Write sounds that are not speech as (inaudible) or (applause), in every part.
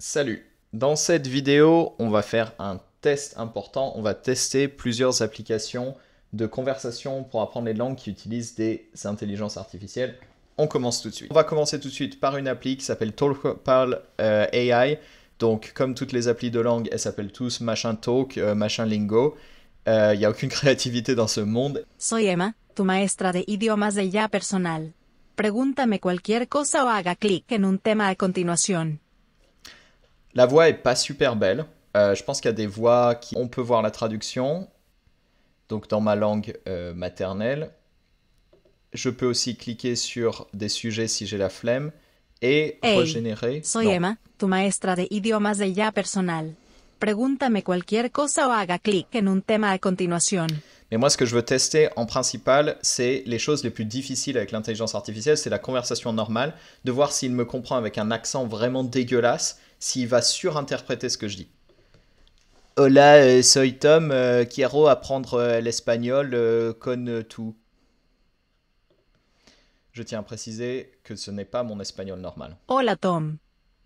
Salut Dans cette vidéo, on va faire un test important. On va tester plusieurs applications de conversation pour apprendre les langues qui utilisent des intelligences artificielles. On commence tout de suite. On va commencer tout de suite par une appli qui s'appelle TalkPal euh, AI. Donc, comme toutes les applis de langue, elles s'appellent tous machin talk, euh, machin lingo. Il euh, n'y a aucune (laughs) créativité dans ce monde. Soy Emma, tu maestra de idiomas de ya personal. Pregúntame cualquier cosa o haga clic en un tema a continuación. La voix est pas super belle. Euh, je pense qu'il y a des voix qui. On peut voir la traduction. Donc dans ma langue euh, maternelle. Je peux aussi cliquer sur des sujets si j'ai la flemme et régénérer. Emma, tu maestra de idiomas de ya personal. Pregúntame cualquier cosa o haga clic en un tema a continuación. Mais moi, ce que je veux tester en principal, c'est les choses les plus difficiles avec l'intelligence artificielle, c'est la conversation normale, de voir s'il me comprend avec un accent vraiment dégueulasse s'il va surinterpréter ce que je dis. Hola, euh, soy Tom, euh, quiero apprendre euh, l'espagnol con tout. Je tiens à préciser que ce n'est pas mon espagnol normal. Hola Tom.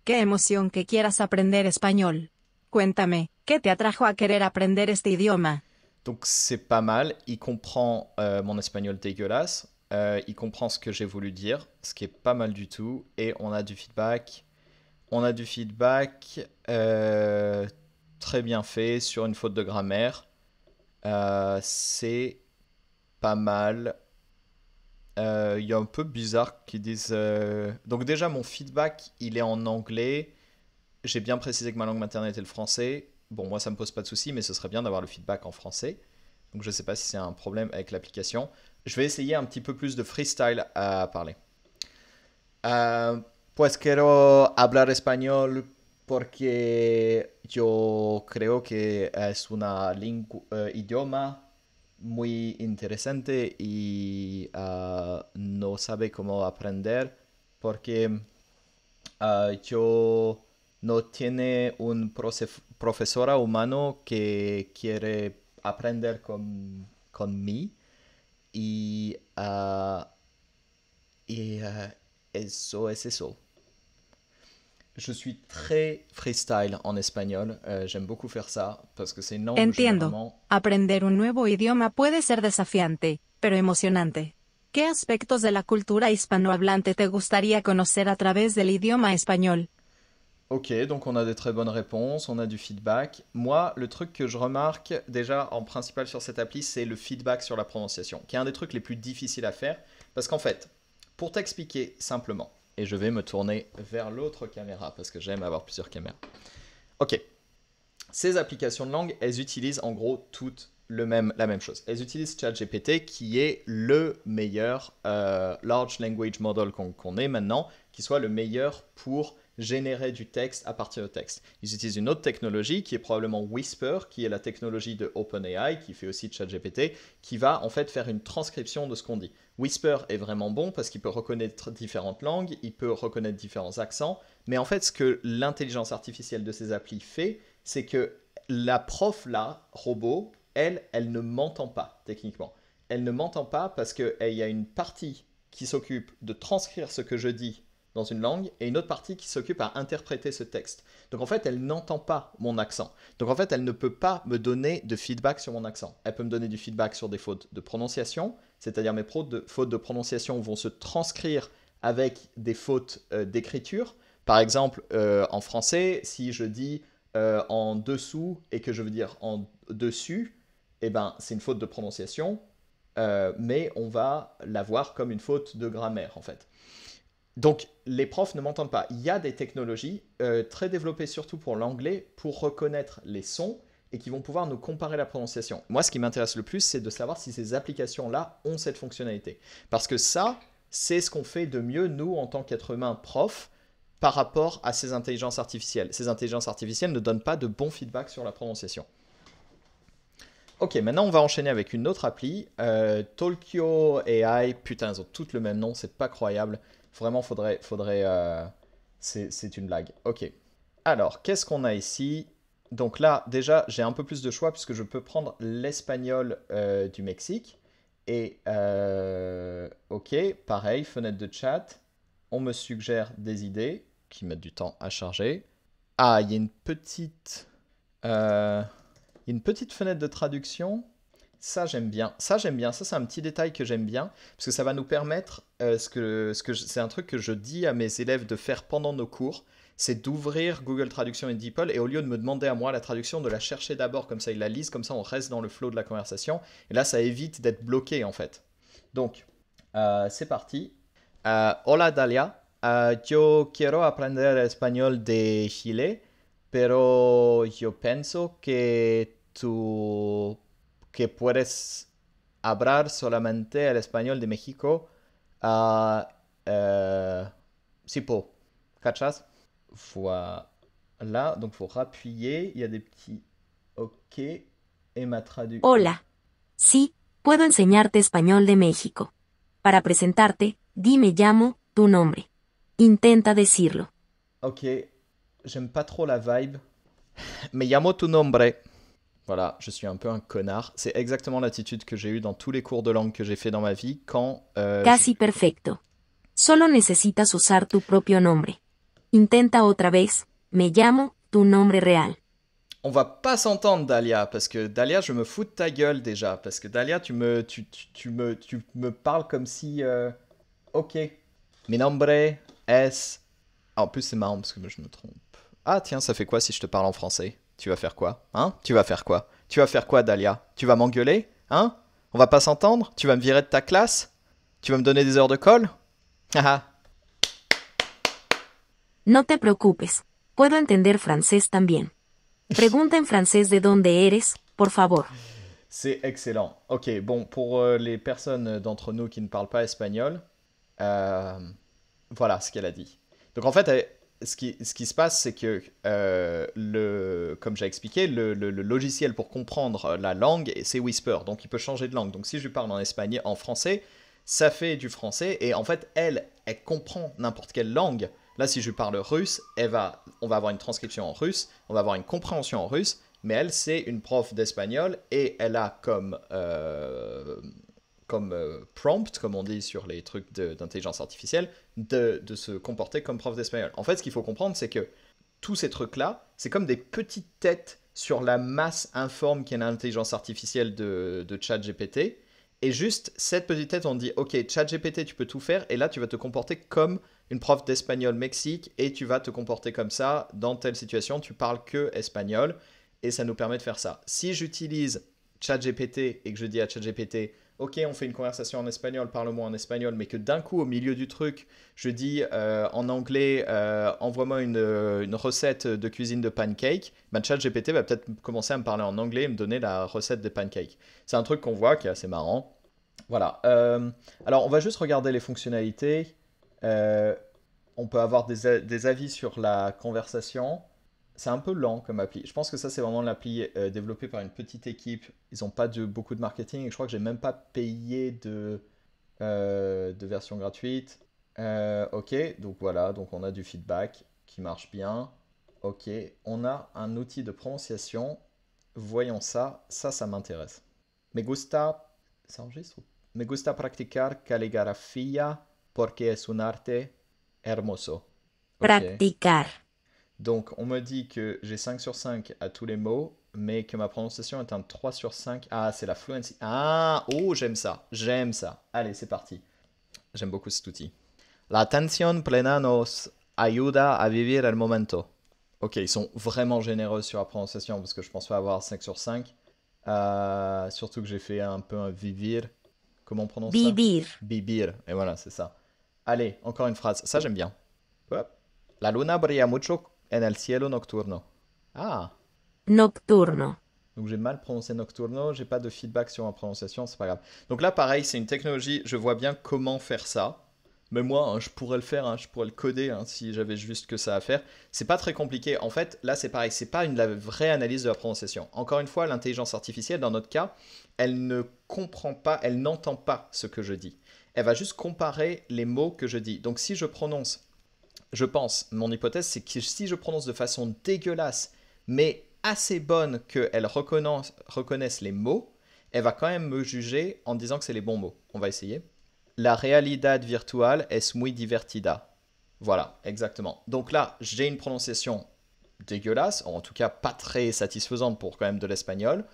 Qué emoción que quieras aprender español. Cuéntame, ¿qué te atrajo a querer aprender este idioma? Donc c'est pas mal, il comprend mon espagnol dégueulasse, il comprend ce que j'ai voulu dire, ce qui est pas mal du tout, et on a du feedback on a du feedback euh, très bien fait sur une faute de grammaire. Euh, c'est pas mal. Euh, il y a un peu bizarre qui disent. Donc, déjà, mon feedback, il est en anglais. J'ai bien précisé que ma langue maternelle était le français. Bon, moi, ça me pose pas de souci, mais ce serait bien d'avoir le feedback en français. Donc, je sais pas si c'est un problème avec l'application. Je vais essayer un petit peu plus de freestyle à parler. Pues quiero hablar español porque yo creo que es una eh, idioma muy interesante y ah, no sabe cómo aprender porque ah, yo no tiene un profesora humano que quiere aprender con, y ah, eso es eso. Je suis très freestyle en espagnol. Euh, j'aime beaucoup faire ça parce que c'est une langue Entiendo. un nouveau idioma puede ser desafiante, pero emocionante. ¿Qué aspectos de la cultura hispanohablante te gustaría conocer a través del idioma español? Ok, donc on a des très bonnes réponses, on a du feedback. Moi, le truc que je remarque déjà en principal sur cette appli, c'est le feedback sur la prononciation, qui est un des trucs les plus difficiles à faire, parce qu'en fait, pour t'expliquer simplement, et je vais me tourner vers l'autre caméra parce que j'aime avoir plusieurs caméras. Ok. Ces applications de langue, elles utilisent en gros toutes le même, la même chose. Elles utilisent ChatGPT qui est le meilleur euh, large language model qu'on ait maintenant, qui soit le meilleur pour générer du texte à partir du texte. Ils utilisent une autre technologie qui est probablement Whisper, qui est la technologie de OpenAI, qui fait aussi ChatGPT, qui va en fait faire une transcription de ce qu'on dit. Whisper est vraiment bon parce qu'il peut reconnaître différentes langues, il peut reconnaître différents accents, mais en fait ce que l'intelligence artificielle de ces applis fait, c'est que la prof là, robot, elle, elle ne m'entend pas techniquement. Elle ne m'entend pas parce qu'il eh, y a une partie qui s'occupe de transcrire ce que je dis dans une langue et une autre partie qui s'occupe à interpréter ce texte. Donc en fait, elle n'entend pas mon accent. Donc en fait, elle ne peut pas me donner de feedback sur mon accent. Elle peut me donner du feedback sur des fautes de prononciation, c'est-à-dire mes de, fautes de prononciation vont se transcrire avec des fautes euh, d'écriture. Par exemple, euh, en français, si je dis euh, en dessous et que je veux dire en dessus, eh ben, c'est une faute de prononciation, mais on va la voir comme une faute de grammaire en fait. Donc, les profs ne m'entendent pas. Il y a des technologies euh, très développées, surtout pour l'anglais, pour reconnaître les sons et qui vont pouvoir nous comparer la prononciation. Moi, ce qui m'intéresse le plus, c'est de savoir si ces applications-là ont cette fonctionnalité. Parce que ça, c'est ce qu'on fait de mieux, nous, en tant qu'êtres humains prof, par rapport à ces intelligences artificielles. Ces intelligences artificielles ne donnent pas de bons feedback sur la prononciation. Ok, maintenant on va enchaîner avec une autre appli, euh, AI. Putain, ils ont toutes le même nom, c'est pas croyable. Vraiment, faudrait... faudrait euh, C'est une blague. Ok. Alors, qu'est-ce qu'on a ici Donc là, déjà, j'ai un peu plus de choix puisque je peux prendre l'espagnol euh, du Mexique. Et, euh, ok, pareil, fenêtre de chat. On me suggère des idées qui mettent du temps à charger. Ah, il y a une petite... Euh, une petite fenêtre de traduction ça, j'aime bien. Ça, j'aime bien. Ça, c'est un petit détail que j'aime bien, parce que ça va nous permettre, euh, ce que, ce que c'est un truc que je dis à mes élèves de faire pendant nos cours, c'est d'ouvrir Google Traduction et DeepL, et au lieu de me demander à moi la traduction, de la chercher d'abord, comme ça ils la lisent, comme ça on reste dans le flow de la conversation, et là, ça évite d'être bloqué, en fait. Donc, euh, c'est parti. Euh, hola Dalia, yo quiero aprender español de Chile, pero yo pienso que tu que puedes hablar solamente el español de México a uh, eh, ¿Cachas? Voilà. Donc, faut appuyer. y a des petits OK. Hola. Sí, puedo enseñarte español de México. Para presentarte, dime llamo, tu nombre. Intenta decirlo. Ok, j'aime pas trop la vibe. (laughs) Me llamo tu nombre. Voilà, je suis un peu un connard. C'est exactement l'attitude que j'ai eue dans tous les cours de langue que j'ai fait dans ma vie quand. Euh, Casi perfecto. Solo necesitas usar tu propio nombre. Intenta otra vez. Me llamo tu nombre real. On va pas s'entendre, Dalia, parce que Dalia, je me fous de ta gueule déjà. Parce que Dalia, tu me, tu, tu, me, tu me parles comme si. Euh, ok. Mi nombre est ah, en plus, c'est marrant parce que je me trompe. Ah, tiens, ça fait quoi si je te parle en français tu vas faire quoi Hein Tu vas faire quoi Tu vas faire quoi, Dahlia Tu vas m'engueuler Hein On va pas s'entendre Tu vas me virer de ta classe Tu vas me donner des heures de colle Haha No te preocupes. Puedo entender francés también. Pregunta en francés de dónde eres, por favor. C'est excellent. Ok, bon, pour euh, les personnes d'entre nous qui ne parlent pas espagnol, euh, voilà ce qu'elle a dit. Donc en fait, elle, ce qui, se passe, c'est que, euh, le, comme j'ai expliqué, le, logiciel pour comprendre la langue, c'est Whisper. Donc, il peut changer de langue. Donc, si je lui parle en espagnol, en français, ça fait du français. Et en fait, elle, elle comprend n'importe quelle langue. Là, si je lui parle russe, elle va, on va avoir une transcription en russe, on va avoir une compréhension en russe. Mais elle, c'est une prof d'espagnol et elle a comme euh, comme euh, prompt, comme on dit sur les trucs d'intelligence artificielle, de, se comporter comme prof d'espagnol. En fait, ce qu'il faut comprendre, c'est que tous ces trucs-là, c'est comme des petites têtes sur la masse informe qui qu'est l'intelligence artificielle de, de ChatGPT. Et juste cette petite tête, on dit Ok, ChatGPT, tu peux tout faire. Et là, tu vas te comporter comme une prof d'espagnol Mexique. Et tu vas te comporter comme ça dans telle situation. Tu parles que espagnol. Et ça nous permet de faire ça. Si j'utilise ChatGPT et que je dis à ChatGPT ok, on fait une conversation en espagnol, parle-moi en espagnol, mais que d'un coup, au milieu du truc, je dis euh, en anglais, euh, envoie-moi euh, une, recette de cuisine de pancake, ben, GPT va peut-être commencer à me parler en anglais et me donner la recette des pancakes. C'est un truc qu'on voit qui est assez marrant. Voilà. alors, on va juste regarder les fonctionnalités. on peut avoir des avis sur la conversation c'est un peu lent comme appli. Je pense que ça, c'est vraiment l'appli euh, développée par une petite équipe. Ils n'ont pas beaucoup de marketing. je crois que j'ai même pas payé de, euh, de version gratuite. Euh, ok, donc voilà, donc on a du feedback qui marche bien. Ok, on a un outil de prononciation. Voyons ça, ça, ça m'intéresse. Me gusta, ça enregistre Me gusta practicar caligrafía porque es un arte hermoso. Practicar. Donc on me dit que j'ai 5 sur 5 à tous les mots, mais que ma prononciation est un 3 sur 5. Ah, c'est la fluency. Ah, oh, j'aime ça. J'aime ça. Allez, c'est parti. J'aime beaucoup cet outil. La tension plena nos ayuda a vivir el momento. Ok, ils sont vraiment généreux sur la prononciation parce que je pense pas avoir 5 sur 5. Euh, surtout que j'ai fait un peu un vivir. Comment on prononce Bibir. Bibir. Et voilà, c'est ça. Allez, encore une phrase. Ça, j'aime bien. La luna brilla mucho en cielo nocturno. Ah Nocturno. Donc j'ai mal prononcé Nocturno, j'ai pas de feedback sur ma prononciation, c'est pas grave. Donc là, pareil, c'est une technologie, je vois bien comment faire ça. Mais moi, hein, je pourrais le faire, hein, je pourrais le coder hein, si j'avais juste que ça à faire. C'est pas très compliqué. En fait, là, c'est pareil, c'est pas une, vraie analyse de la prononciation. Encore une fois, l'intelligence artificielle, dans notre cas, elle ne comprend pas, elle n'entend pas ce que je dis. Elle va juste comparer les mots que je dis. Donc si je prononce je pense, mon hypothèse, c'est que si je prononce de façon dégueulasse, mais assez bonne qu'elle reconnaisse, reconnaisse les mots, elle va quand même me juger en disant que c'est les bons mots. On va essayer. La realidad virtual es muy divertida. Voilà, exactement. Donc là, j'ai une prononciation dégueulasse, en tout cas pas très satisfaisante pour quand même de l'espagnol,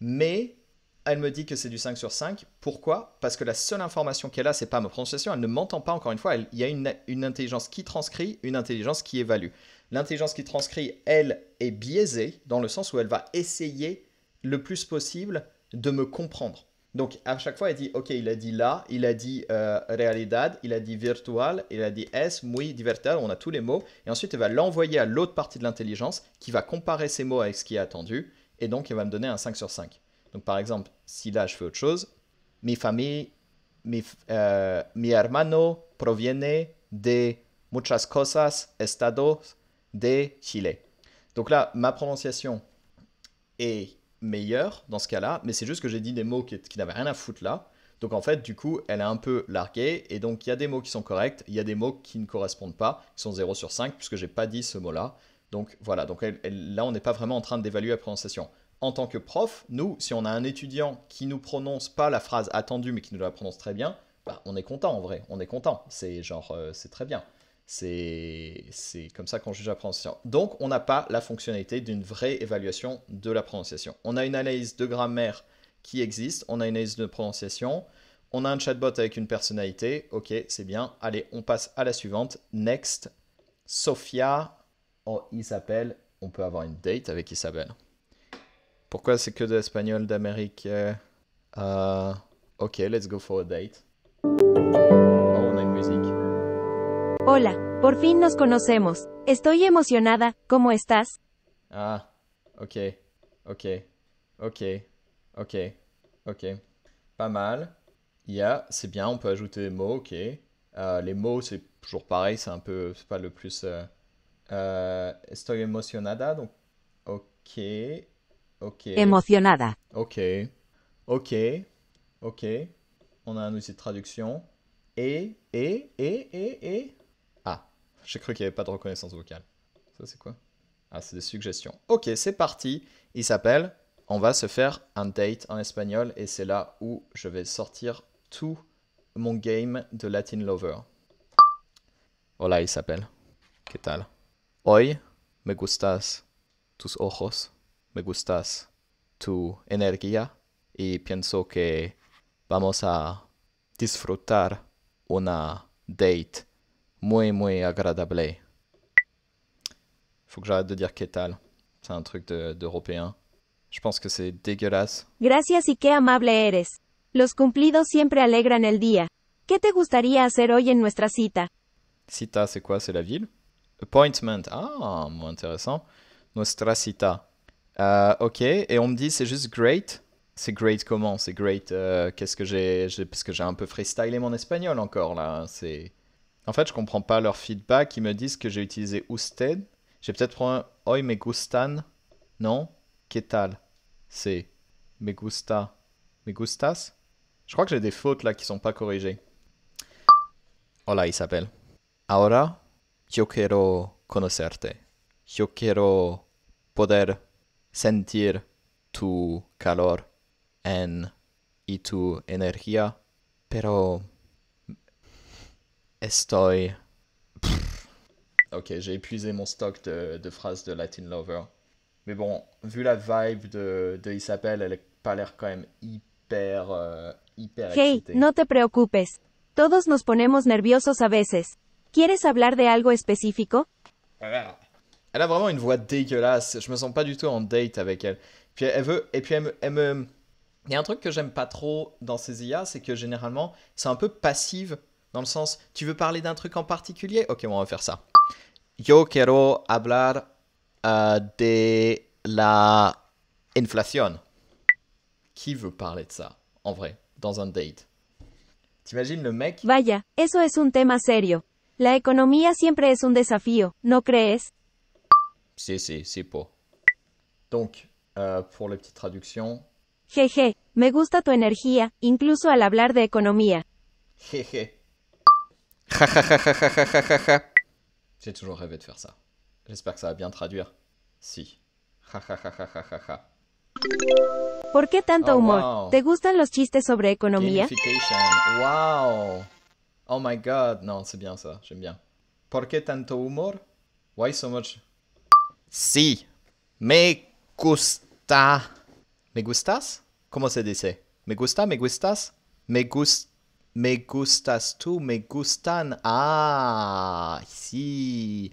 mais elle me dit que c'est du 5 sur 5. Pourquoi Parce que la seule information qu'elle a, c'est pas ma prononciation. Elle ne m'entend pas, encore une fois. Il y a une, intelligence qui transcrit, une intelligence qui évalue. L'intelligence qui transcrit, elle, est biaisée dans le sens où elle va essayer le plus possible de me comprendre. Donc à chaque fois, elle dit, ok, il a dit là, il a dit euh, réalidad, il a dit virtual, il a dit es, muy, divertido », on a tous les mots. Et ensuite, elle va l'envoyer à l'autre partie de l'intelligence qui va comparer ces mots avec ce qui est attendu. Et donc, elle va me donner un 5 sur 5. Donc par exemple, si là je fais autre chose, mi famille, mi, euh, mi hermano proviene de muchas cosas estados de Chile. Donc là, ma prononciation est meilleure dans ce cas-là, mais c'est juste que j'ai dit des mots qui, n'avaient rien à foutre là. Donc en fait, du coup, elle est un peu larguée, et donc il y a des mots qui sont corrects, il y a des mots qui ne correspondent pas, qui sont 0 sur 5, puisque j'ai pas dit ce mot-là. Donc voilà, donc là, on n'est pas vraiment en train d'évaluer la prononciation en tant que prof, nous, si on a un étudiant qui nous prononce pas la phrase attendue, mais qui nous la prononce très bien, bah, on est content en vrai, on est content. C'est genre, euh, c'est très bien. C'est comme ça qu'on juge la prononciation. Donc, on n'a pas la fonctionnalité d'une vraie évaluation de la prononciation. On a une analyse de grammaire qui existe, on a une analyse de prononciation, on a un chatbot avec une personnalité, ok, c'est bien. Allez, on passe à la suivante. Next, Sophia, oh, Isabelle, on peut avoir une date avec Isabelle. Pourquoi c'est que de l'espagnol d'Amérique euh, euh, Ok, let's go for a date. Oh, on a une musique. Hola, por fin nos conocemos. Estoy emocionada. ¿Cómo estás? Ah, ok, ok, ok, ok, ok. Pas mal. Yeah, c'est bien, on peut ajouter des mots, ok. Euh, les mots, c'est toujours pareil, c'est un peu, c'est pas le plus... estoy emocionada, donc ok, Okay. Ok. Ok. Ok. On a un outil de traduction. Et, et, et, et, et. Ah, j'ai cru qu'il n'y avait pas de reconnaissance vocale. Ça, c'est quoi Ah, c'est des suggestions. Ok, c'est parti. Il s'appelle On va se faire un date en espagnol. Et c'est là où je vais sortir tout mon game de Latin Lover. Hola, il s'appelle. ¿Qué tal? Hoy me gustas tus ojos. me gustas tu energía y pienso que vamos a disfrutar una date muy muy agradable. Faut que j'arrête de dire qué tal. C'est un truc d'européen. De, Je pense que c'est dégueulasse. Gracias y qué amable eres. Los cumplidos siempre alegran el día. ¿Qué te gustaría hacer hoy en nuestra cita? Cita, c'est quoi? la ville? Appointment. Ah, muy interesante. Nuestra cita. Euh, ok, et on me dit c'est juste great. C'est great comment C'est great. Euh, qu'est-ce que j'ai Parce que j'ai un peu freestylé mon espagnol encore là. C'est. En fait, je comprends pas leur feedback. Ils me disent que j'ai utilisé usted. J'ai peut-être pris un hoy me gustan. Non Que tal C'est me gusta. Me gustas Je crois que j'ai des fautes là qui sont pas corrigées. Hola Isabel. Ahora, yo quiero conocerte. Yo quiero poder sentir tu calor en y tu energía, pero estoy... Ok, j'ai épuisé mon stock de, phrases de Latin Lover. Mais bon, vu la vibe de, de Isabelle, elle a pas l'air quand même hyper, hyper euh, hyper Hey, no te preocupes. Todos nos ponemos nerviosos a veces. ¿Quieres hablar de algo específico? Elle a vraiment une voix dégueulasse. Je me sens pas du tout en date avec elle. Puis elle veut. Et puis elle me. Il y a un truc que j'aime pas trop dans ces IA, c'est que généralement, c'est un peu passive, dans le sens, tu veux parler d'un truc en particulier Ok, on va faire ça. Yo quiero hablar euh, de la inflation. Qui veut parler de ça, en vrai, dans un date T'imagines le mec Vaya, eso es un tema serio. La economía siempre es un desafío, ¿no crees c'est, c'est, c'est pas. Donc, euh, pour les petites traductions. me gusta tu energía, incluso al hablar de economía. J'ai toujours rêvé de faire ça. J'espère que ça va bien traduire. Si. ¿Por tant tanto oh, humor? Wow. ¿Te gustan los chistes sobre economía? Oh my god. Non, c'est bien ça. J'aime bien. Pourquoi tant tanto Why so much Sí, me gusta. ¿Me gustas? ¿Cómo se dice? ¿Me gusta? ¿Me gustas? Me Me gustas tú, me gustan. Ah, sí.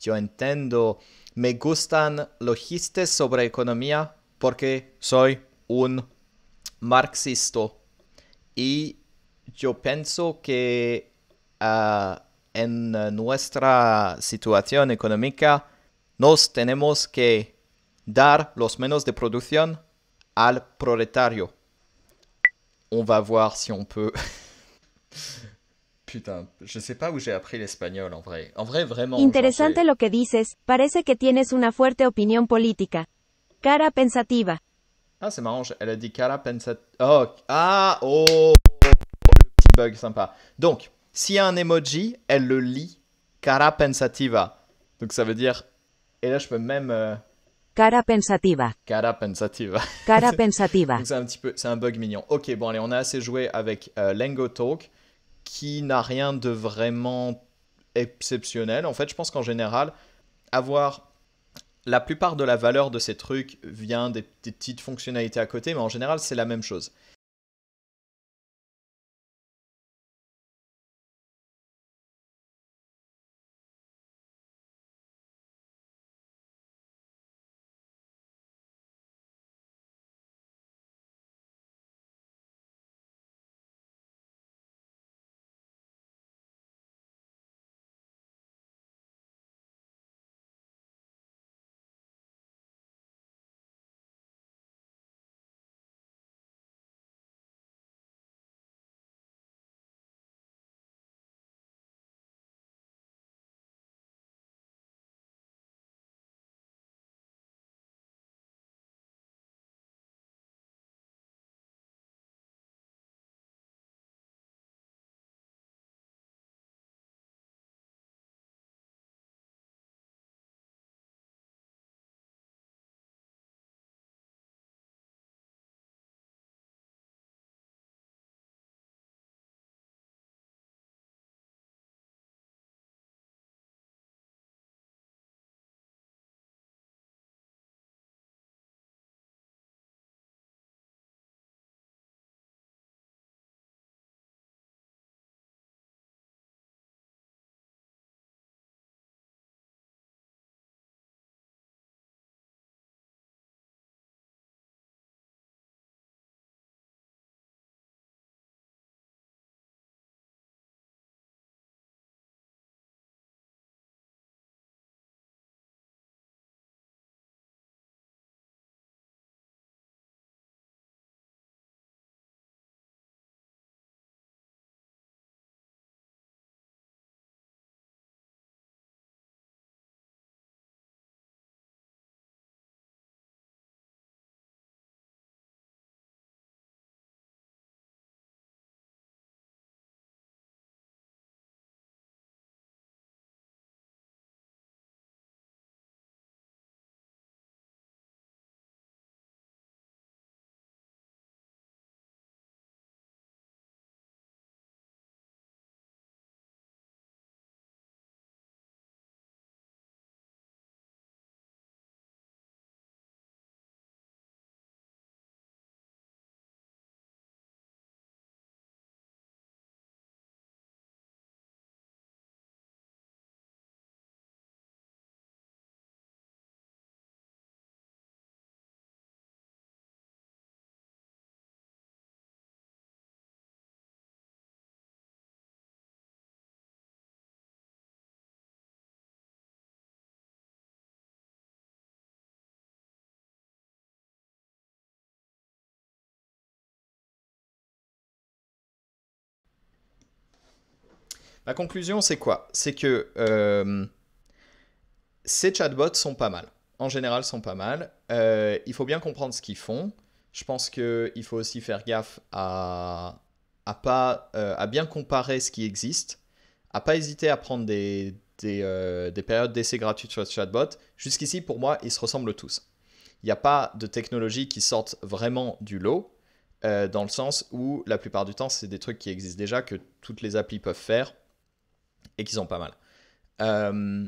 Yo entiendo. Me gustan los sobre economía porque soy un marxista. Y yo pienso que ah, en nuestra situación económica Nos tenemos que dar los menos de producción al proletario. On va voir si on peut. (laughs) Putain, je sais pas où j'ai appris l'espagnol en vrai. En vrai, vraiment. Interesante lo que dices. Parece que tienes una fuerte opinión política. Cara pensativa. Ah, c'est marrant, elle a dit cara pensativa. Oh, ah, oh, oh, oh, le petit bug sympa. Donc, s'il y a un emoji, elle le lit cara pensativa. Donc ça veut dire et là, je peux même. Euh, cara pensativa. Cara pensativa. Cara (laughs) pensativa. c'est un petit peu, c'est un bug mignon. Ok, bon allez, on a assez joué avec euh, qui n'a rien de vraiment exceptionnel. En fait, je pense qu'en général, avoir la plupart de la valeur de ces trucs vient des petites fonctionnalités à côté, mais en général, c'est la même chose. La conclusion, c'est quoi C'est que euh, ces chatbots sont pas mal. En général, sont pas mal. Euh, il faut bien comprendre ce qu'ils font. Je pense qu'il faut aussi faire gaffe à, pas, euh, à bien comparer ce qui existe, à pas hésiter à prendre des, périodes d'essai gratuites sur les chatbot. Jusqu'ici, pour moi, ils se ressemblent tous. Il n'y a pas de technologie qui sorte vraiment du lot, dans le sens où la plupart du temps, c'est des trucs qui existent déjà, que toutes les applis peuvent faire et qu'ils ont pas mal. Il euh,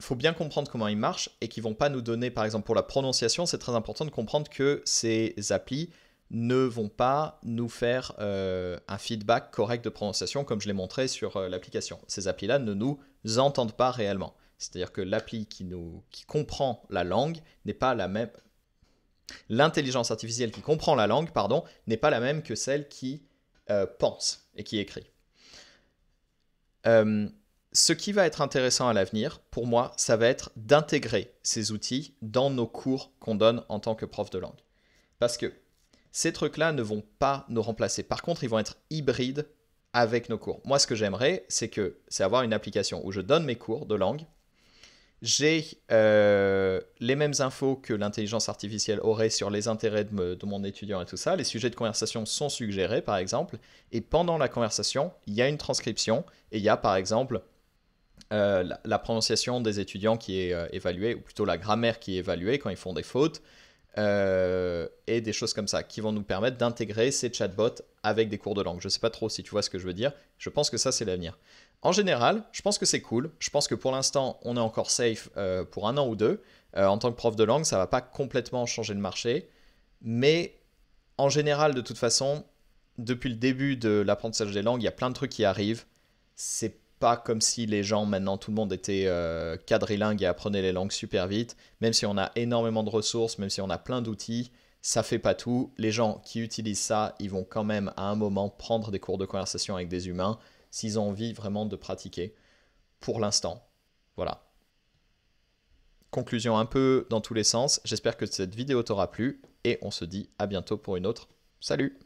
faut bien comprendre comment ils marchent et qu'ils vont pas nous donner, par exemple pour la prononciation, c'est très important de comprendre que ces applis ne vont pas nous faire euh, un feedback correct de prononciation comme je l'ai montré sur euh, l'application. Ces applis-là ne nous entendent pas réellement. C'est-à-dire que l'appli qui, nous, qui comprend la langue n'est pas la même. L'intelligence artificielle qui comprend la langue, pardon, n'est pas la même que celle qui pense et qui écrit. Euh, ce qui va être intéressant à l'avenir, pour moi, ça va être d'intégrer ces outils dans nos cours qu'on donne en tant que prof de langue. Parce que ces trucs-là ne vont pas nous remplacer. Par contre, ils vont être hybrides avec nos cours. Moi, ce que j'aimerais, c'est que c'est avoir une application où je donne mes cours de langue j'ai euh, les mêmes infos que l'intelligence artificielle aurait sur les intérêts de, mon étudiant et tout ça. Les sujets de conversation sont suggérés, par exemple, et pendant la conversation, il y a une transcription et il y a, par exemple, euh, la, prononciation des étudiants qui est euh, évaluée, ou plutôt la grammaire qui est évaluée quand ils font des fautes, et des choses comme ça, qui vont nous permettre d'intégrer ces chatbots avec des cours de langue. Je ne sais pas trop si tu vois ce que je veux dire. Je pense que ça, c'est l'avenir. En général, je pense que c'est cool. Je pense que pour l'instant, on est encore safe euh, pour un an ou deux. Euh, en tant que prof de langue, ça ne va pas complètement changer le marché. Mais en général, de toute façon, depuis le début de l'apprentissage des langues, il y a plein de trucs qui arrivent. C'est pas comme si les gens, maintenant, tout le monde était euh, quadrilingue et apprenait les langues super vite. Même si on a énormément de ressources, même si on a plein d'outils, ça fait pas tout. Les gens qui utilisent ça, ils vont quand même à un moment prendre des cours de conversation avec des humains s'ils ont envie vraiment de pratiquer pour l'instant. Voilà. Conclusion un peu dans tous les sens. J'espère que cette vidéo t'aura plu et on se dit à bientôt pour une autre. Salut